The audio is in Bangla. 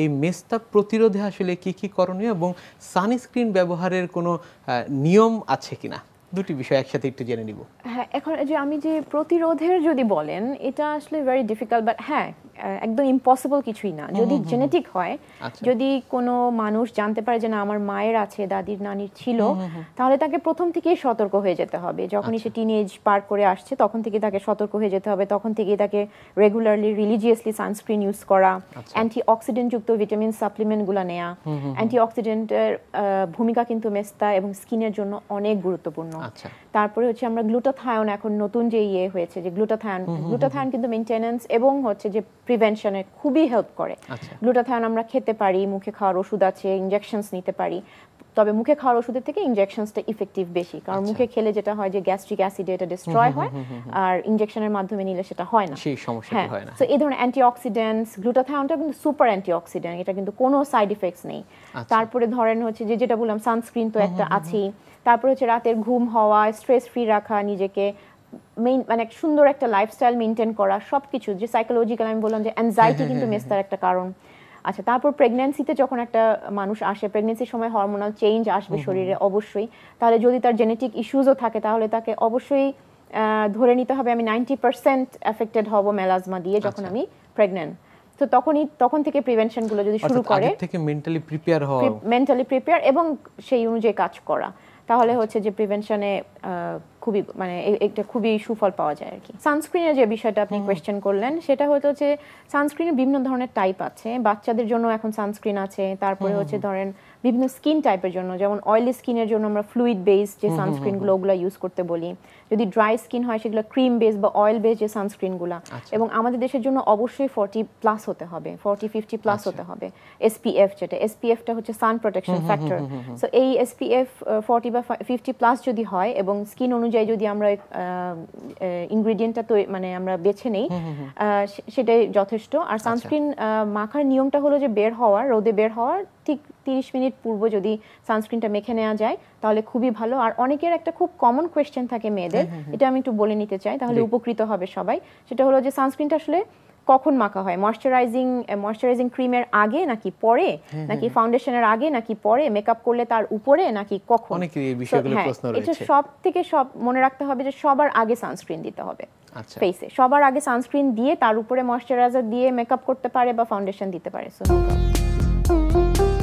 এই মেস্তাপ প্রতিরোধে আসলে কি কি করণীয় এবং সানস্ক্রিন ব্যবহারের কোনো নিয়ম আছে কিনা দুটি বিষয় একসাথে একটু জেনে নিব হ্যাঁ এখন যে আমি যে প্রতিরোধের যদি বলেন এটা আসলে ভেরি ডিফিকাল্ট বাট হ্যাঁ একদম ইম্পসিবল কিছুই না যদি জেনেটিক হয় আচ্ছা। যদি কোনো মানুষ জানতে পারে যে না আমার মায়ের আছে দাদির নানির ছিল তাহলে তাকে প্রথম থেকেই সতর্ক হয়ে যেতে হবে যখনই সে টিন আচ্ছা। এজ পার করে আসছে তখন থেকে তাকে সতর্ক হয়ে যেতে হবে তখন থেকেই তাকে রেগুলারলি রিলিজিয়াসলি সানস্ক্রিন ইউজ করা অ্যান্টি অক্সিডেন্টযুক্ত ভিটামিন সাপ্লিমেন্টগুলো নেওয়া অ্যান্টি অক্সিডেন্টের ভূমিকা কিন্তু মেস্তা এবং স্কিনের জন্য অনেক গুরুত্বপূর্ণ আচ্ছা। তারপরে হচ্ছে আমরা গ্লুটাথায়ন এখন নতুন যে ইয়ে হয়েছে যে গ্লুটাথায়ন গ্লুটাথায়ন কিন্তু মেনটেন্যান্স এবং হচ্ছে যে প্রিভেনশনে খুবই হেল্প করে আচ্ছা। গ্লুটাথায়ন আমরা খেতে পারি মুখে খাওয়ার ওষুধ আছে ইনজেকশনস নিতে পারি তবে মুখে খাওয়ার ওষুধের থেকে ইনজেকশনসটা ইফেক্টিভ বেশি কারণ আচ্ছা। মুখে খেলে যেটা হয় যে গ্যাস্ট্রিক অ্যাসিড এটা ডিস্ট্রয় হয় আর ইনজেকশনের মাধ্যমে নিলে সেটা হয় না সেই সমস্যা হ্যাঁ। হয় না তো এই ধরনের অ্যান্টি অক্সিডেন্টস গ্লুটাথায়নটা কিন্তু সুপার অ্যান্টি অক্সিডেন্ট এটা কিন্তু কোনো সাইড ইফেক্টস নেই তারপরে ধরেন হচ্ছে যে যেটা বললাম সানস্ক্রিন তো একটা আছেই তারপরে হচ্ছে রাতের ঘুম হওয়া স্ট্রেস ফ্রি রাখা নিজেকে মেইন মানে সুন্দর একটা লাইফস্টাইল মেনটেন করা সব কিছু যে সাইকোলজিক্যাল আমি বললাম যে অ্যাংজাইটি হ্যাঁ, কিন্তু মেস্তার হ্যাঁ, হ্যাঁ। একটা কারণ আচ্ছা তারপর প্রেগনেন্সিতে যখন একটা মানুষ আসে প্রেগনেন্সির সময় হরমোনাল চেঞ্জ আসবে শরীরে অবশ্যই তাহলে যদি তার জেনেটিক ইস্যুজও থাকে তাহলে তাকে অবশ্যই ধরে নিতে হবে আমি নাইনটি পার্সেন্ট এফেক্টেড হব মেলাজমা দিয়ে যখন আচ্ছা। আমি প্রেগনেন্ট তো তখনই তখন থেকে প্রিভেনশন গুলো যদি আচ্ছা, শুরু করে থেকে মেন্টালি প্রিপেয়ার হওয়া মেন্টালি প্রিপেয়ার এবং সেই অনুযায়ী কাজ করা তাহলে হচ্ছে যে প্রিভেনশনে খুবই মানে একটা খুবই সুফল পাওয়া যায় আর কি সানস্ক্রিনের যে বিষয়টা আপনি কোয়েশ্চেন করলেন সেটা হতো যে সানস্ক্রিনের বিভিন্ন ধরনের টাইপ আছে বাচ্চাদের জন্য এখন সানস্ক্রিন আছে তারপরে হচ্ছে ধরেন বিভিন্ন স্কিন টাইপের জন্য যেমন অয়েলি স্কিনের জন্য আমরা ফ্লুইড বেস যে সানস্ক্রিনগুলো ওগুলো ইউজ করতে বলি যদি ড্রাই স্কিন হয় সেগুলো ক্রিম বেস বা অয়েল বেস যে সানস্ক্রিনগুলো আচ্ছা। এবং আমাদের দেশের জন্য অবশ্যই ফর্টি প্লাস হতে হবে ফর্টি ফিফটি প্লাস হতে হবে এসপিএফ যেটা এসপিএফটা হচ্ছে সান প্রোটেকশন ফ্যাক্টর সো এই এসপিএফ ফর্টি uh, বা ফিফটি প্লাস যদি হয় এবং স্কিন অনুযায়ী অনুযায়ী যদি আমরা ইনগ্রেডিয়েন্টটা তো মানে আমরা বেছে নেই সেটাই যথেষ্ট আর সানস্ক্রিন আচ্ছা। মাখার নিয়মটা হলো যে বের হওয়ার রোদে বের হওয়ার ঠিক তিরিশ মিনিট পূর্ব যদি সানস্ক্রিনটা মেখে নেওয়া যায় তাহলে খুবই ভালো আর অনেকের একটা খুব কমন কোয়েশ্চেন থাকে মেয়েদের এটা আমি একটু বলে নিতে চাই তাহলে উপকৃত হবে সবাই সেটা হলো যে সানস্ক্রিনটা আসলে কখন মাখা হয় ময়শ্চারাইজিং ময়শ্চারাইজিং ক্রিমের আগে নাকি পরে হ্যাঁ, নাকি হ্যাঁ। ফাউন্ডেশনের আগে নাকি পরে মেকআপ করলে তার উপরে নাকি কখন অনেক এই বিষয়গুলো হ্যাঁ, প্রশ্ন রয়েছে এটা সব থেকে সব মনে রাখতে হবে যে সবার আগে সানস্ক্রিন দিতে হবে আচ্ছা ফেসে সবার আগে সানস্ক্রিন দিয়ে তার উপরে ময়শ্চারাইজার দিয়ে মেকআপ করতে পারে বা ফাউন্ডেশন দিতে পারে সো